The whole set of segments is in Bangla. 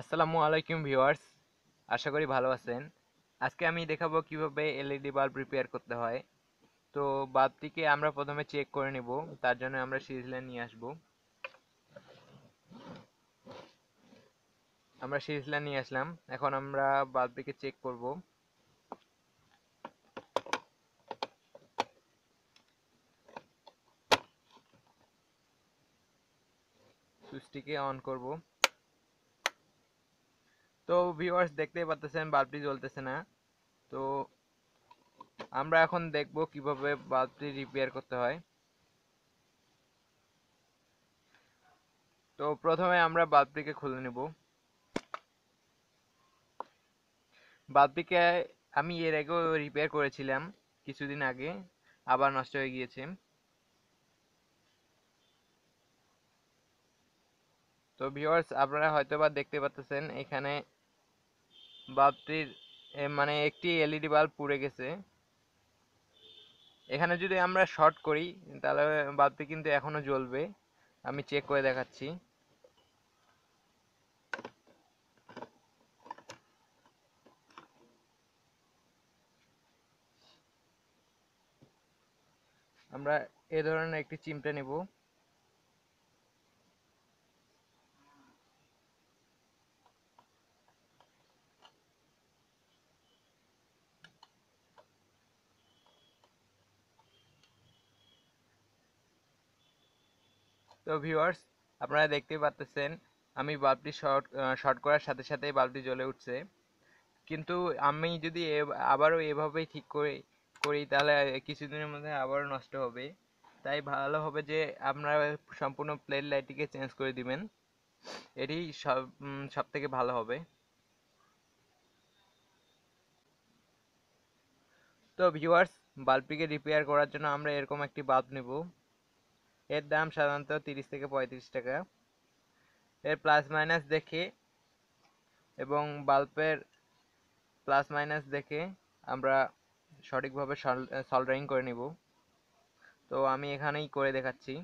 আসসালামু আলাইকুম ভিওয়ার্স আশা করি ভালো আছেন আজকে আমি দেখাবো কিভাবে এলইডি বাল্ব রিপেয়ার করতে হয় তো বাল্বটিকে আমরা প্রথমে চেক করে নেব তার জন্য আমরা সিরিজ নিয়ে আসব আমরা সিরিজ নিয়ে আসলাম এখন আমরা বাল্বটিকে চেক করব সুইচটিকে অন করব তো ভিউয়ার্স দেখতেই পাচ্ছেন বাল্বটি জ্বলতেছে না তো আমরা এখন দেখব কিভাবে বাল্বটি রিপেয়ার করতে হয় তো প্রথমে আমরা বাল্বটিকে খুলে নেব বাল্বটিকে আমি এর আগেও রিপেয়ার করেছিলাম কিছুদিন আগে আবার নষ্ট হয়ে গিয়েছে তো ভিউয়ার্স আপনারা হয়তোবা দেখতে পাচ্ছেন এখানে বাল্বটির মানে একটি এলইডি বাল্ব পুড়ে গেছে এখানে যদি আমরা শর্ট করি তাহলে বাল্বটি কিন্তু এখনও জ্বলবে আমি চেক করে দেখাচ্ছি আমরা এ ধরনের একটি চিমটা নেব তো ভিউয়ার্স আপনারা দেখতে পাচ্ছেন আমি বাল্বটি শর্ট শর্ট করার সাথে সাথে বাল্বটি জ্বলে উঠছে কিন্তু আমি যদি আবারও এভাবেই ঠিক করে করি তাহলে কিছুদিনের মধ্যে আবারও নষ্ট হবে তাই ভালো হবে যে আপনারা সম্পূর্ণ প্লেট লাইটটিকে চেঞ্জ করে দিবেন এটি সব সব থেকে ভালো হবে তো ভিউয়ার্স বাল্বটিকে রিপেয়ার করার জন্য আমরা এরকম একটি বাল্ব নেব এর দাম সাধারণত তিরিশ থেকে পঁয়ত্রিশ টাকা এর প্লাস মাইনাস দেখে এবং বাল্বের প্লাস মাইনাস দেখে আমরা সঠিকভাবে সল সল্ডারিং করে নেব তো আমি এখানেই করে দেখাচ্ছি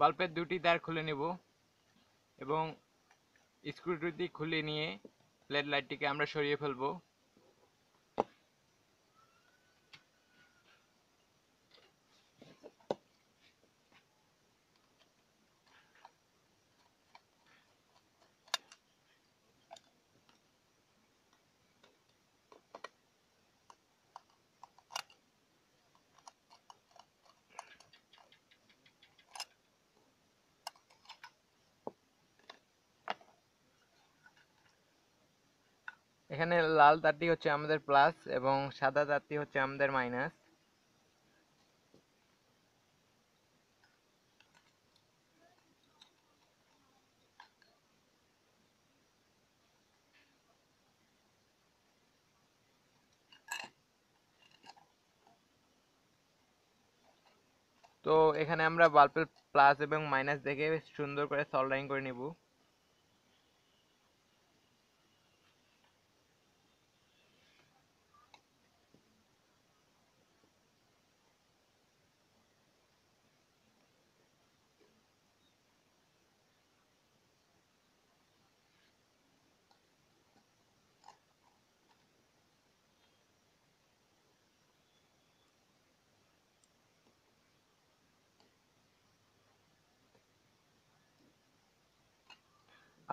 বাল্বের দুটি তার খুলে নেব এবং স্ক্রুটি খুলে নিয়ে ফ্ল্যাট লাইটটিকে আমরা সরিয়ে ফেলবো এখানে লাল তারটি হচ্ছে আমাদের প্লাস এবং সাদা তারটি হচ্ছে আমাদের মাইনাস তো এখানে আমরা বাল্বের প্লাস এবং মাইনাস দেখে সুন্দর করে সল্ডারিং করে নেব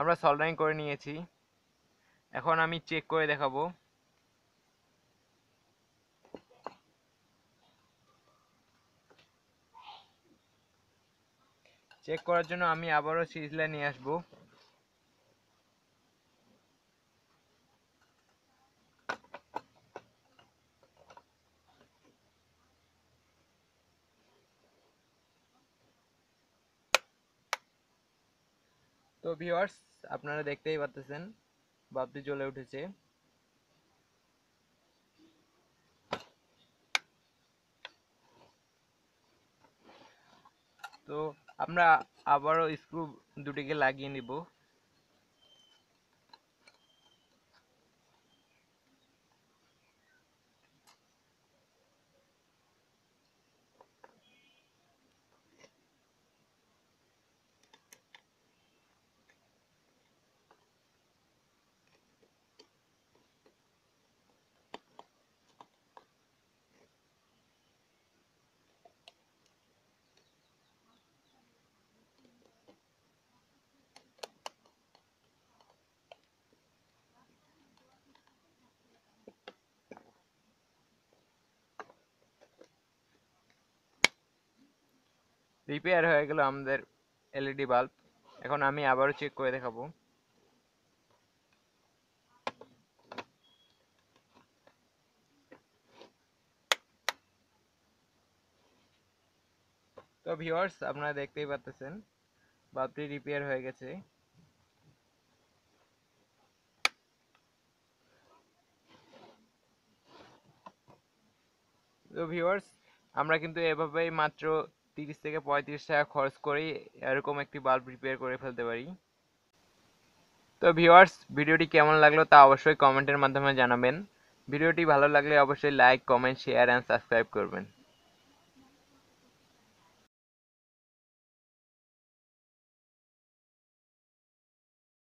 আমরা সল্ডারিং করে নিয়েছি এখন আমি চেক করে দেখাবো চেক করার জন্য আমি আবারও সিজলা নিয়ে আসবো তো ভিওয়ার্স আপনারা দেখতেই পাচ্ছেন বাপটি জ্বলে উঠেছে তো আমরা আবারও স্ক্রু দুটিকে লাগিয়ে নিব রিপেয়ার হয়ে গেল আমাদের এলইডি বাল্ব e এখন আমি আবারও চেক করে দেখাবো তো ভিউয়ার্স আপনারা দেখতেই পাচ্ছেন বাল্বটি রিপেয়ার হয়ে গেছে তো ভিউয়ার্স আমরা কিন্তু এভাবেই মাত্র তিরিশ থেকে পঁয়ত্রিশ টাকা খরচ করেই এরকম একটি বাল্ব রিপেয়ার করে ফেলতে পারি তো ভিউয়ার্স ভিডিওটি কেমন লাগলো তা অবশ্যই কমেন্টের মাধ্যমে জানাবেন ভিডিওটি ভালো লাগলে অবশ্যই like comment share and subscribe করবেন